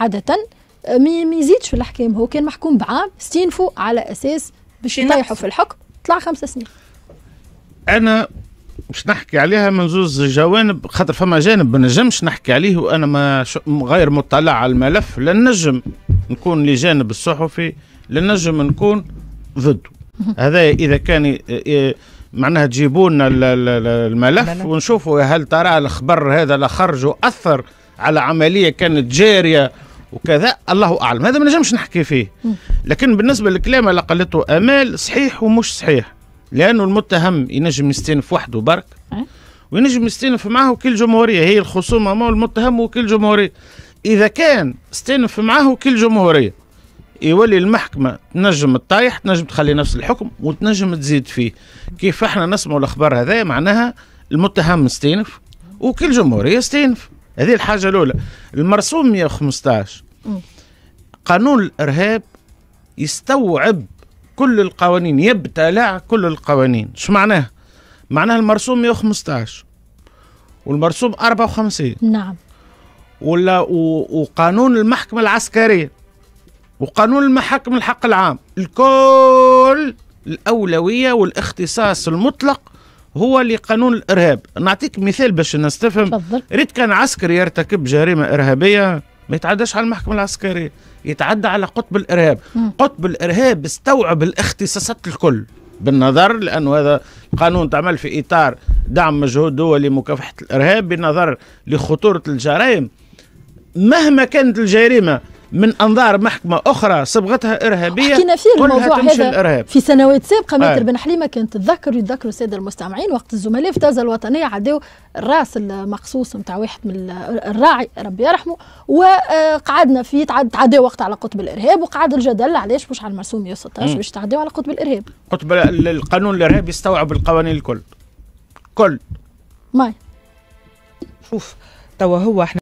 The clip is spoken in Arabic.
عاده آه، ما يزيدش في الاحكام هو كان محكوم بعام استينفوا على اساس باش يطيحوا في الحكم طلع خمسة سنين انا مش نحكي عليها من زوز جوانب خاطر فما جانب ما نجمش نحكي عليه وانا ما غير مطلع على الملف لا نجم نكون لجانب الصحفي لا نجم نكون ضده هذا اذا كان آه، آه، معناها تجيبوا لنا الملف ونشوفوا هل ترى الخبر هذا لا خرج واثر على عمليه كانت جاريه وكذا الله اعلم هذا ما نجمش نحكي فيه لكن بالنسبه للكلام اللي قالته امال صحيح ومش صحيح لانه المتهم ينجم يستنف وحده برك إيه. وينجم يستنف معه كل الجمهوريه هي الخصومه ما المتهم وكل الجمهوريه اذا كان استنف معه كل الجمهوريه يولي المحكمة تنجم تطايح تنجم تخلي نفس الحكم وتنجم تزيد فيه كيف احنا نسمع الاخبار هذا معناها المتهم مستنف وكل جمهورية استنف هذه الحاجة الأولى المرسوم 115 قانون الإرهاب يستوعب كل القوانين يبتلع كل القوانين شو معناه معناه المرسوم 115 والمرسوم 54 نعم ولا وقانون المحكمة العسكرية وقانون المحاكم الحق العام الكل الأولوية والاختصاص المطلق هو لقانون الارهاب نعطيك مثال باش الناس تفهم ريت كان عسكري يرتكب جريمه ارهابيه ما يتعداش على المحكمه العسكريه يتعدى على قطب الارهاب م. قطب الارهاب استوعب الاختصاصات الكل بالنظر لانه هذا القانون تعمل في اطار دعم مجهود دولي لمكافحة الارهاب بالنظر لخطوره الجرائم مهما كانت الجريمه من انظار محكمه اخرى صبغتها ارهابيه حكينا فيه الموضوع هذا الإرهاب. في سنوات سابقه آه. ماتر بن حليمه كانت تتذكر يتذكروا الساده المستمعين وقت الزملاء في تازه الوطنيه عداو الراس المقصوص نتاع واحد من الراعي ربي يرحمه وقعدنا فيه تعداوا وقت على قطب الارهاب وقعد الجدل علاش مش على المرسوم 116 باش تعداو على قطب الارهاب قطب القانون الارهابي يستوعب القوانين الكل كل ماي شوف توا هو احنا